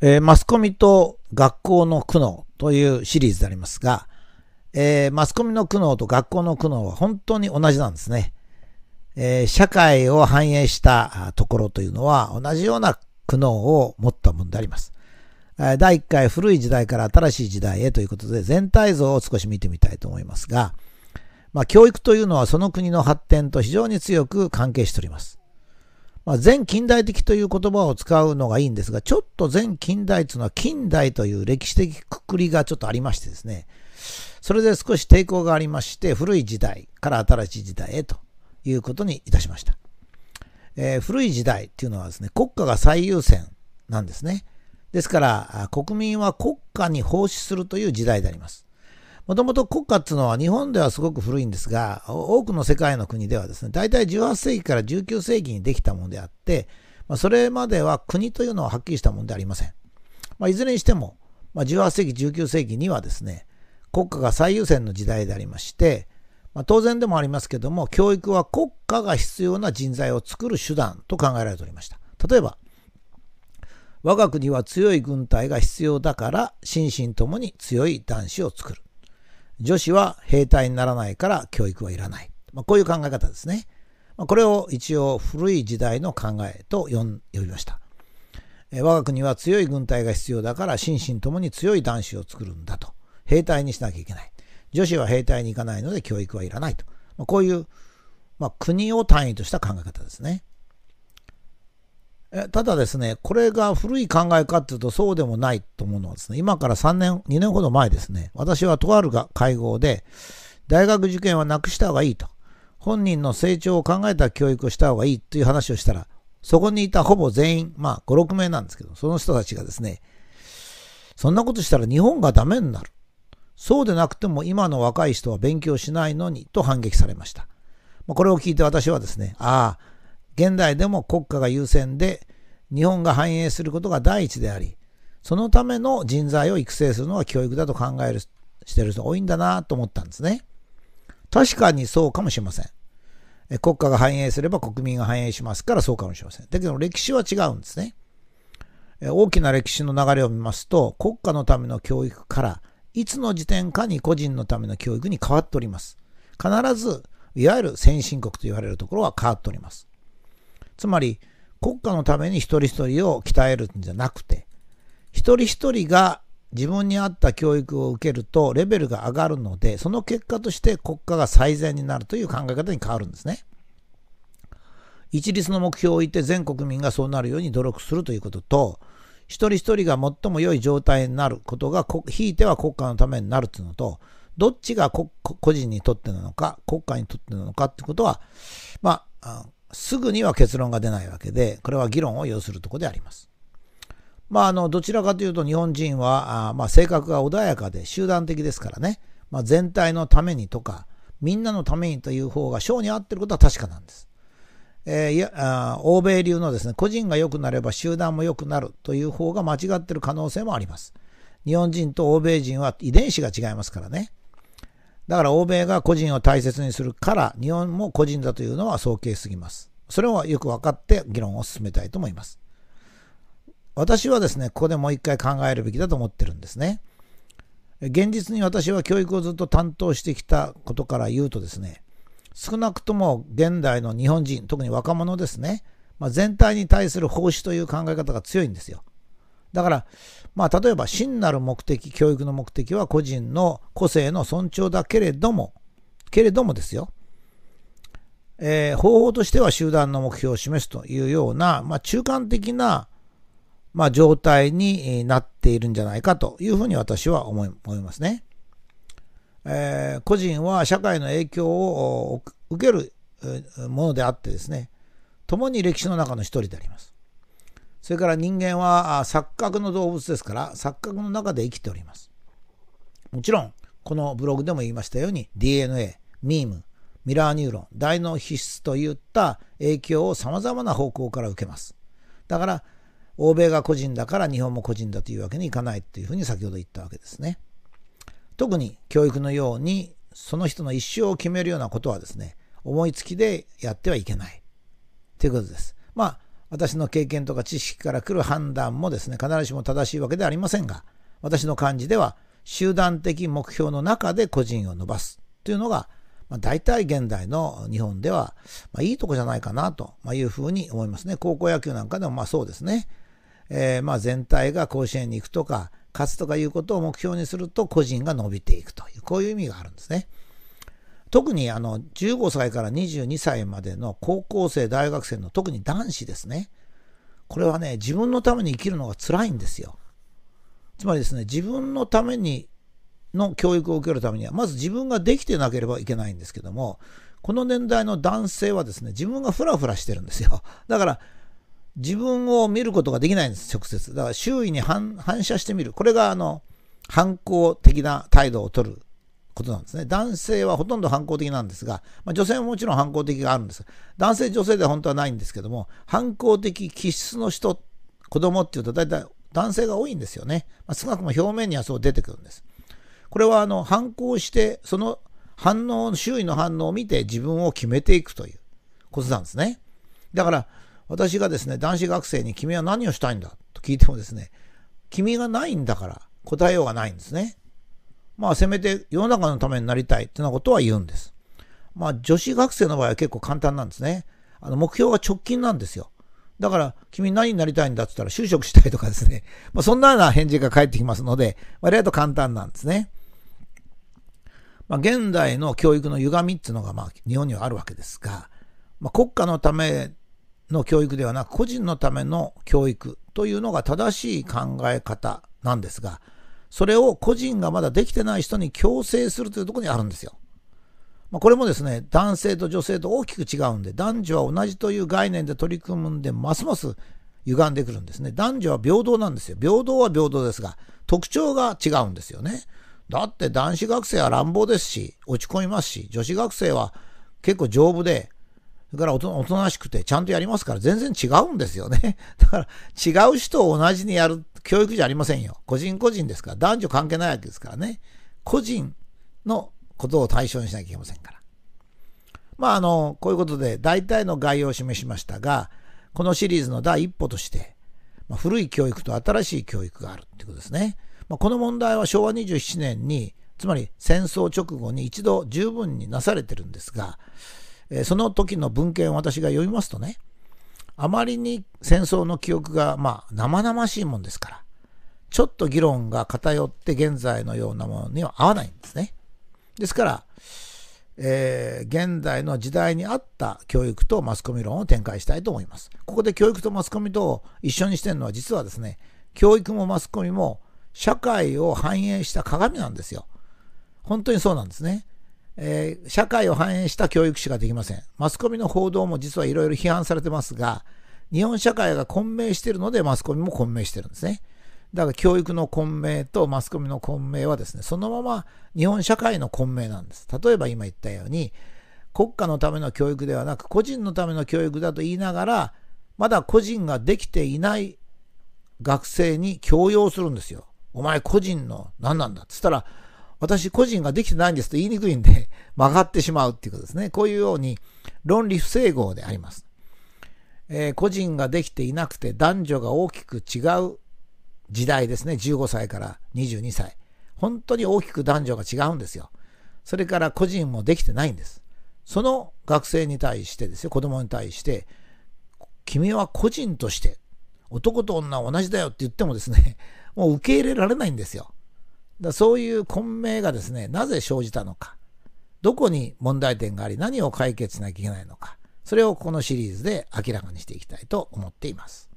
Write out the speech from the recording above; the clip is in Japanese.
えー、マスコミと学校の苦悩というシリーズでありますが、えー、マスコミの苦悩と学校の苦悩は本当に同じなんですね。えー、社会を反映したところというのは同じような苦悩を持ったものであります。第1回古い時代から新しい時代へということで全体像を少し見てみたいと思いますが、まあ、教育というのはその国の発展と非常に強く関係しております。まあ、前近代的という言葉を使うのがいいんですが、ちょっと前近代というのは近代という歴史的くくりがちょっとありましてですね、それで少し抵抗がありまして、古い時代から新しい時代へということにいたしました。えー、古い時代っていうのはですね、国家が最優先なんですね。ですから、国民は国家に奉仕するという時代であります。もともと国家っていうのは日本ではすごく古いんですが、多くの世界の国ではですね、大体18世紀から19世紀にできたものであって、まあ、それまでは国というのははっきりしたものでありません。まあ、いずれにしても、まあ、18世紀、19世紀にはですね、国家が最優先の時代でありまして、まあ、当然でもありますけども、教育は国家が必要な人材を作る手段と考えられておりました。例えば、我が国は強い軍隊が必要だから、心身ともに強い男子を作る。女子は兵隊にならないから教育はいらない。まあ、こういう考え方ですね。まあ、これを一応古い時代の考えと呼びました。我が国は強い軍隊が必要だから心身ともに強い男子を作るんだと。兵隊にしなきゃいけない。女子は兵隊に行かないので教育はいらないと。まあ、こういう、まあ、国を単位とした考え方ですね。ただですね、これが古い考えかっていうとそうでもないと思うのはですね、今から3年、2年ほど前ですね、私はとあるが会合で、大学受験はなくした方がいいと、本人の成長を考えた教育をした方がいいという話をしたら、そこにいたほぼ全員、まあ5、6名なんですけど、その人たちがですね、そんなことしたら日本がダメになる。そうでなくても今の若い人は勉強しないのにと反撃されました。これを聞いて私はですね、ああ、現代でも国家が優先で日本が繁栄することが第一であり、そのための人材を育成するのが教育だと考える、してる人多いんだなと思ったんですね。確かにそうかもしれません。国家が繁栄すれば国民が繁栄しますからそうかもしれません。だけど歴史は違うんですね。大きな歴史の流れを見ますと、国家のための教育から、いつの時点かに個人のための教育に変わっております。必ず、いわゆる先進国と言われるところは変わっております。つまり国家のために一人一人を鍛えるんじゃなくて一人一人が自分に合った教育を受けるとレベルが上がるのでその結果として国家が最善になるという考え方に変わるんですね。一律の目標を置いて全国民がそうなるように努力するということと一人一人が最も良い状態になることがひいては国家のためになるというのとどっちが個人にとってなのか国家にとってなのかということはまあすぐには結論が出ないわけで、これは議論を要するところであります。まあ、あの、どちらかというと日本人は、あまあ、性格が穏やかで集団的ですからね、まあ、全体のためにとか、みんなのためにという方が性に合ってることは確かなんです。えー、いやあ欧米流のですね、個人が良くなれば集団も良くなるという方が間違ってる可能性もあります。日本人と欧米人は遺伝子が違いますからね。だから欧米が個人を大切にするから、日本も個人だというのは早計すぎます。それをよく分かって議論を進めたいと思います。私はですね、ここでもう一回考えるべきだと思ってるんですね。現実に私は教育をずっと担当してきたことから言うとですね、少なくとも現代の日本人、特に若者ですね、まあ、全体に対する奉仕という考え方が強いんですよ。だから、まあ、例えば真なる目的、教育の目的は個人の個性の尊重だけれども、けれどもですよ、えー、方法としては集団の目標を示すというような、まあ、中間的な、まあ、状態になっているんじゃないかというふうに私は思いますね。えー、個人は社会の影響を受けるものであってですね、共に歴史の中の一人であります。それから人間は錯覚の動物ですから錯覚の中で生きております。もちろんこのブログでも言いましたように DNA、ミーム、ミラーニューロン、大脳皮質といった影響を様々な方向から受けます。だから欧米が個人だから日本も個人だというわけにいかないというふうに先ほど言ったわけですね。特に教育のようにその人の一生を決めるようなことはですね思いつきでやってはいけないということです。まあ私の経験とか知識から来る判断もですね、必ずしも正しいわけではありませんが、私の感じでは、集団的目標の中で個人を伸ばすというのが、まあ、大体現代の日本では、まあ、いいとこじゃないかなというふうに思いますね。高校野球なんかでもまあそうですね。えー、まあ全体が甲子園に行くとか、勝つとかいうことを目標にすると個人が伸びていくという、こういう意味があるんですね。特にあの15歳から22歳までの高校生、大学生の特に男子ですね。これはね、自分のために生きるのが辛いんですよ。つまりですね、自分のためにの教育を受けるためには、まず自分ができてなければいけないんですけども、この年代の男性はですね、自分がフラフラしてるんですよ。だから、自分を見ることができないんです、直接。だから周囲に反射してみる。これが、あの、反抗的な態度をとることなんですね。男性はほとんど反抗的なんですが、まあ、女性ももちろん反抗的があるんです。男性、女性では本当はないんですけども、反抗的気質の人、子供っていうと大体男性が多いんですよね。まあ、少なくとも表面にはそう出てくるんです。これはあの反抗して、その反応、周囲の反応を見て自分を決めていくということなんですね。だから、私がですね、男子学生に君は何をしたいんだと聞いてもですね、君がないんだから答えようがないんですね。まあせめて世の中のためになりたいってなことは言うんです。まあ女子学生の場合は結構簡単なんですね。あの目標が直近なんですよ。だから、君何になりたいんだって言ったら就職したいとかですね。まあそんなような返事が返ってきますので、割合と簡単なんですね。まあ現代の教育の歪みっていうのがまあ日本にはあるわけですが、まあ国家のための教育ではなく個人のための教育というのが正しい考え方なんですが、それを個人がまだできてない人に強制するというところにあるんですよ。まあ、これもですね、男性と女性と大きく違うんで、男女は同じという概念で取り組むんで、ますます歪んでくるんですね。男女は平等なんですよ。平等は平等ですが、特徴が違うんですよね。だって男子学生は乱暴ですし、落ち込みますし、女子学生は結構丈夫で、それからおとなしくてちゃんとやりますから全然違うんですよね。だから違う人を同じにやる教育じゃありませんよ。個人個人ですから、男女関係ないわけですからね。個人のことを対象にしなきゃいけませんから。まあ、あの、こういうことで大体の概要を示しましたが、このシリーズの第一歩として、まあ、古い教育と新しい教育があるってことですね。まあ、この問題は昭和27年に、つまり戦争直後に一度十分になされてるんですが、えー、その時の文献を私が読みますとね、あまりに戦争の記憶が、まあ、生々しいもんですから、ちょっと議論が偏って現在のようなものには合わないんですね。ですから、えー、現在の時代に合った教育とマスコミ論を展開したいと思います。ここで教育とマスコミと一緒にしてるのは実はですね、教育もマスコミも社会を反映した鏡なんですよ。本当にそうなんですね。えー、社会を反映した教育しかできません。マスコミの報道も実はいろいろ批判されてますが、日本社会が混迷しているのでマスコミも混迷してるんですね。だから教育の混迷とマスコミの混迷はですね、そのまま日本社会の混迷なんです。例えば今言ったように、国家のための教育ではなく個人のための教育だと言いながら、まだ個人ができていない学生に強要するんですよ。お前個人の何なんだっつったら、私個人ができてないんですと言いにくいんで 曲がってしまうっていうことですね。こういうように論理不整合であります。えー、個人ができていなくて男女が大きく違う時代ですね。15歳から22歳。本当に大きく男女が違うんですよ。それから個人もできてないんです。その学生に対してですよ、子供に対して、君は個人として、男と女は同じだよって言ってもですね、もう受け入れられないんですよ。だそういう混迷がですね、なぜ生じたのか、どこに問題点があり、何を解決しなきゃいけないのか、それをこのシリーズで明らかにしていきたいと思っています。